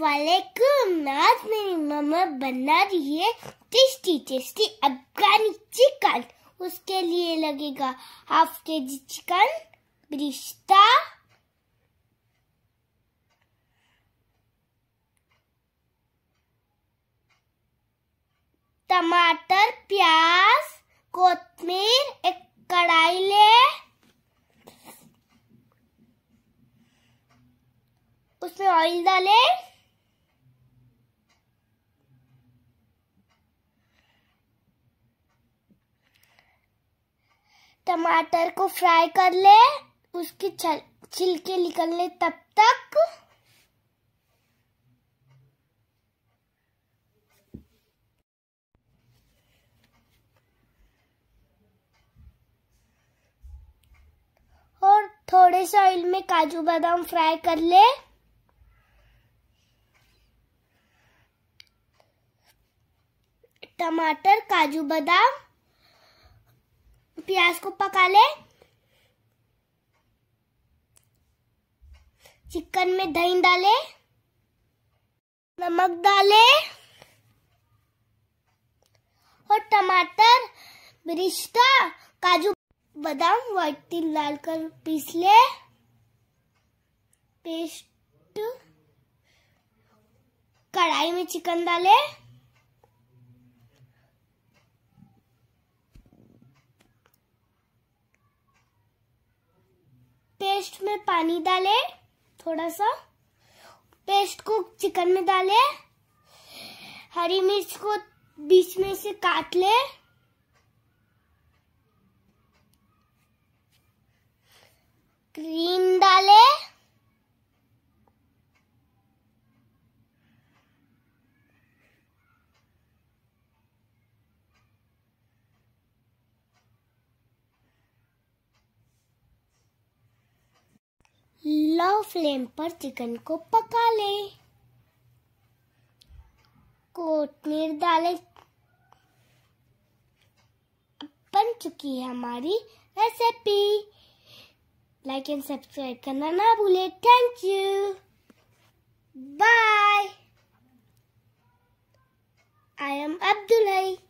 वालेकुम आज मेरी मम्मा बना रही है टेस्टी टेस्टी अफगानी चिकन उसके लिए लगेगा हाफ के जी चिकन रिश्ता टमाटर प्याज कोथमीर एक कढ़ाई ले उसमें ऑयल डालें टमाटर को फ्राई कर ले उसके छिलके निकल ले तब तक और थोड़े से ऑयल में काजू बादाम फ्राई कर ले टमाटर काजू बादाम प्याज को पका ले चिकन में दही डाले नमक डाले और टमाटर रिश्ता काजू बादाम व्हाइट तिल लाल कर पीस ले पेस्ट कढ़ाई में चिकन डाले पेस्ट में पानी डाले थोड़ा सा पेस्ट को चिकन में डाले हरी मिर्च को बीच में से काट ले क्रीम लो फ्लेम पर चिकन को पका ले कोटमीर दालें बन चुकी है हमारी रेसिपी लाइक एंड सब्सक्राइब करना ना भूले thank you bye I am Abdul